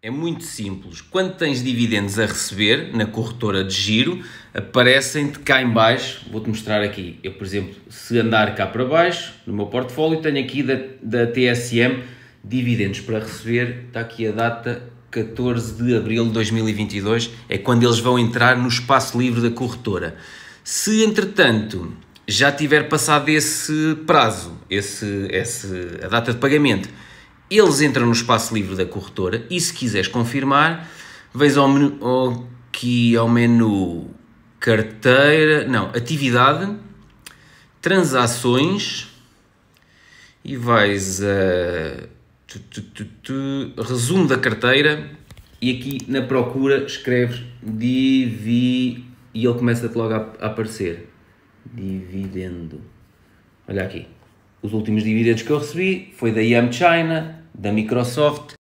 É muito simples. Quando tens dividendos a receber na corretora de giro, aparecem-te cá em baixo. Vou-te mostrar aqui. Eu, por exemplo, se andar cá para baixo, no meu portfólio, tenho aqui da, da TSM dividendos para receber. Está aqui a data 14 de abril de 2022. É quando eles vão entrar no espaço livre da corretora. Se, entretanto, já tiver passado esse prazo, esse, esse, a data de pagamento, eles entram no espaço livre da corretora e se quiseres confirmar, vês ao menu, ao, aqui ao é menu carteira, não, atividade, transações e vais a tu, tu, tu, resumo da carteira e aqui na procura escreves divi e ele começa-te logo a, a aparecer. Dividendo. Olha aqui. Os últimos dividendos que eu recebi foi da Yam China, da Microsoft